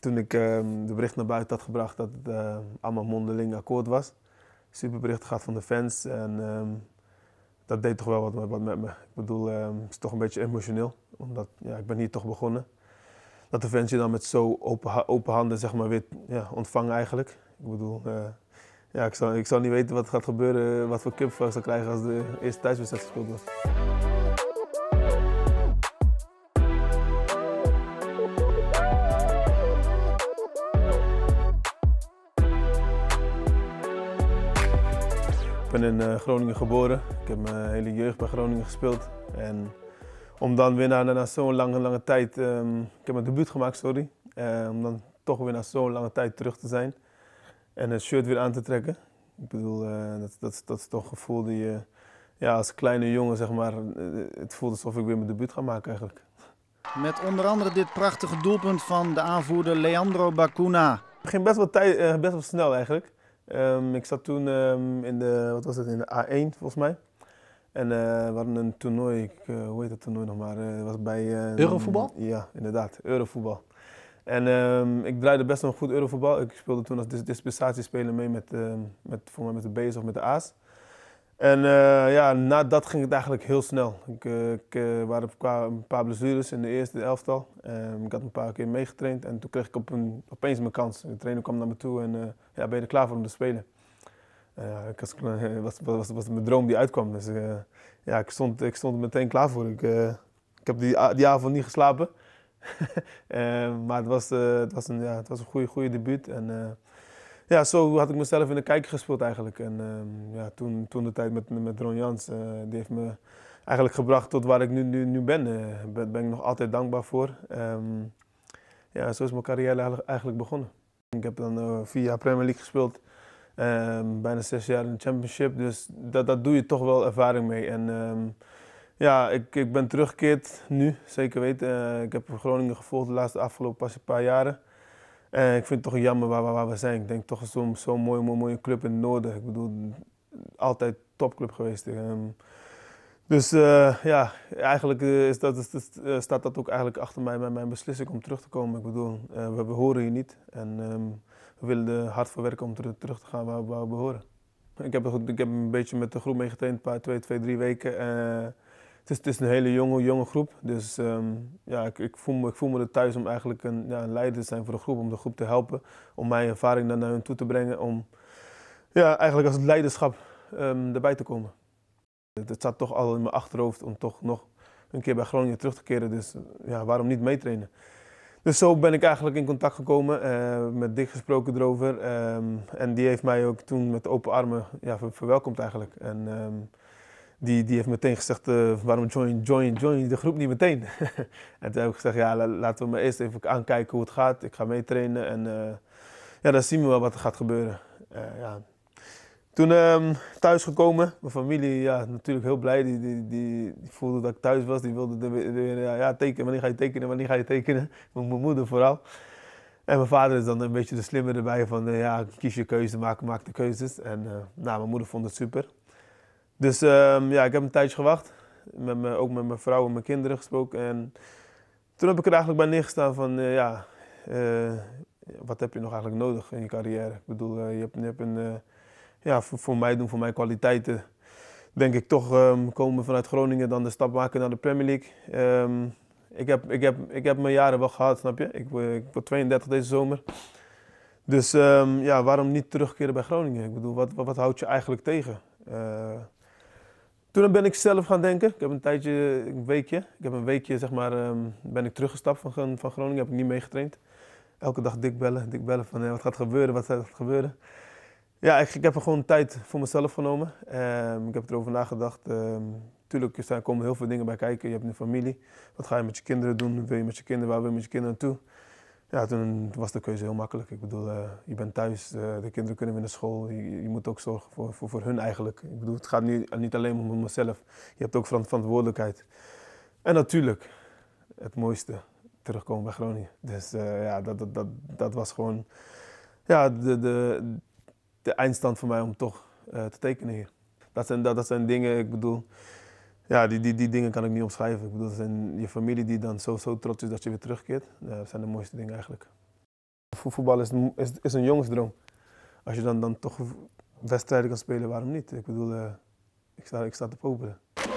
Toen ik ehm, de bericht naar buiten had gebracht dat het ehm, allemaal mondeling akkoord was, superbericht gehad van de fans. En ehm, dat deed toch wel wat, wat met me. Ik bedoel, het is toch een beetje emotioneel, omdat ja, ik ben hier toch begonnen. Dat de fans je dan met zo open, open handen zeg maar, weer ja, ontvangen eigenlijk. Ik bedoel, eh, ja, ik, zou ik niet weten wat gaat gebeuren, wat voor cup ik krijgen als de eerste thuiswedstrijd gespeeld wordt. ben in eh, Groningen geboren. Ik heb mijn hele jeugd bij Groningen gespeeld. En om dan weer na, zo'n lange, lange tijd, ehm, ik heb mijn debuut gemaakt, sorry. Eh, om dan toch weer na zo'n lange tijd terug te zijn en het shirt weer aan te trekken. Ik bedoel, eh, dat, dat, dat is toch een gevoel die je, ja, als kleine jongen zeg maar, het voelt alsof ik weer mijn debuut ga maken eigenlijk. Met onder andere dit prachtige doelpunt van de aanvoerder Leandro Bacuna. Het ging best wel, best wel snel eigenlijk. Ehm, ik zat toen ehm, in, de, wat was het, in de A1 volgens mij. En uh, we hadden een toernooi, ik, eh, hoe heet dat toernooi nog maar? Eh, was bij, ehm, Eurovoetbal? Ja, inderdaad, Eurovoetbal. En ik draaide best wel goed Eurovoetbal. Ik speelde toen als dispensatiespeler mee met, met, mij met de B's of met de A's. En eh, ja, na dat ging het eigenlijk heel snel. Ik, eh, ik uh, waren een paar blessures in de eerste elftal. Ehm, ik had een paar keer meegetraind en toen kreeg ik op een, opeens mijn kans. De trainer kwam naar me toe en ja, ben je klaar voor om te spelen? ik was, was, was, mijn droom die uitkwam. Dus ja, ik stond, ik stond er meteen klaar voor. Ik, ik heb die, die avond niet geslapen. Ehm, maar het was, het was een, ja, het was een goede, goede debuut. En, ja, zo had ik mezelf in de kijker gespeeld eigenlijk. En ehm, ja, toen, toen de tijd met, met Ron Jans, eh, die heeft me eigenlijk gebracht tot waar ik nu, nu, nu ben. Daar eh, ben, ik nog altijd dankbaar voor. Ehm, ja, zo is mijn carrière eigenlijk begonnen. Ik heb dan eh, vier jaar Premier League gespeeld. Ehm, bijna zes jaar in de Championship. Dus dat, dat doe je toch wel ervaring mee. En ja, ik, ik ben teruggekeerd nu, zeker weten. ik heb Groningen gevolgd de laatste afgelopen paar jaren. En eh, ik vind het toch jammer waar, waar we zijn. Ik denk toch zo'n zo mooie, mooie, mooie club in het noorden. Ik bedoel, altijd topclub geweest. dus eh, ja, eigenlijk eh, is dat, is, staat dat ook eigenlijk achter mij, bij mijn beslissing om terug te komen. Ik bedoel, we, behoren hier niet en ehm, we willen er hard voor werken om terug te gaan waar, waar we behoren. Ik heb, ik heb een beetje met de groep meegetraind, een paar, twee, twee, drie weken het is, is, een hele jonge, jonge groep. Dus ehm, ja, ik, ik, voel me, ik voel me er thuis om eigenlijk een, ja, een leider te zijn voor de groep. Om de groep te helpen. Om mijn ervaring dan naar hen toe te brengen. Om ja, eigenlijk als het leiderschap um, erbij te komen. Het, zat toch al in mijn achterhoofd om toch nog een keer bij Groningen terug te keren. Dus ja, waarom niet meetrainen? Dus zo ben ik eigenlijk in contact gekomen, eh, met Dick gesproken erover. Ehm, en die heeft mij ook toen met open armen ja, verwelkomd eigenlijk. En, die, die heeft meteen gezegd, eh, waarom join, join, join de groep niet meteen? en toen heb ik gezegd, ja, laten we maar eerst even aankijken hoe het gaat. Ik ga meetrainen en eh, ja, dan zien we wel wat er gaat gebeuren. Toen eh, ja. Toen ehm, mijn familie, ja, natuurlijk heel blij. Die, die, die, voelde dat ik thuis was. Die wilde weer, ja, ja, tekenen, wanneer ga je tekenen, wanneer ga je tekenen? Mijn, moeder vooral. En mijn vader is dan een beetje de slimme erbij van, ja, kies je keuze, maak, maak de keuzes. En nou, mijn moeder vond het super. Dus ehm, ja, ik heb een tijdje gewacht. Met me, ook met mijn vrouw en mijn kinderen gesproken. En toen heb ik er eigenlijk bij neergestaan van eh, ja, eh, wat heb je nog eigenlijk nodig in je carrière? Ik bedoel, eh, je hebt, een, ja, voor, mij doen, voor mijn kwaliteiten denk ik toch ehm, komen vanuit Groningen dan de stap maken naar de Premier League. Ehm, ik, heb, ik, heb, ik heb mijn jaren wel gehad, snap je? Ik, ik word 32 deze zomer. Dus ja, waarom niet terugkeren bij Groningen? Ik bedoel, wat, wat, houdt je eigenlijk tegen? Toen ben ik zelf gaan denken. Ik heb een tijdje, een weekje. Ik heb een weekje, zeg maar, ehm, ben ik teruggestapt van, van Groningen. Heb ik niet meegetraind. Elke dag dik bellen, dik bellen van hé, eh, wat gaat gebeuren, wat gaat gebeuren. Ja, ik, ik heb er gewoon tijd voor mezelf genomen. Ehm, ik heb erover nagedacht. Um, tuurlijk, er komen heel veel dingen bij kijken. Je hebt een familie. Wat ga je met je kinderen doen? Wil je met je kinderen, waar wil je met je kinderen naartoe? ja, toen was de keuze heel makkelijk. Ik bedoel, eh, je bent thuis, eh, de kinderen kunnen weer naar school. Je, moet ook zorgen voor, voor, voor, hun eigenlijk. Ik bedoel, het gaat nu niet alleen om mezelf. Je hebt ook verantwoordelijkheid. En natuurlijk, het mooiste, terugkomen bij Groningen. Dus eh, ja, dat, dat, dat, dat was gewoon ja, de, de, de eindstand voor mij om toch te tekenen hier. Dat zijn, dat, dat zijn dingen, ik bedoel ja, die, die, die dingen kan ik niet omschrijven. Ik bedoel, zijn je familie die dan zo, zo trots is dat je weer terugkeert. dat zijn de mooiste dingen eigenlijk. voetbal is, is, is een jongensdroom. Als je dan, dan toch wedstrijden kan spelen, waarom niet? Ik bedoel, eh, ik, sta, ik sta te popelen.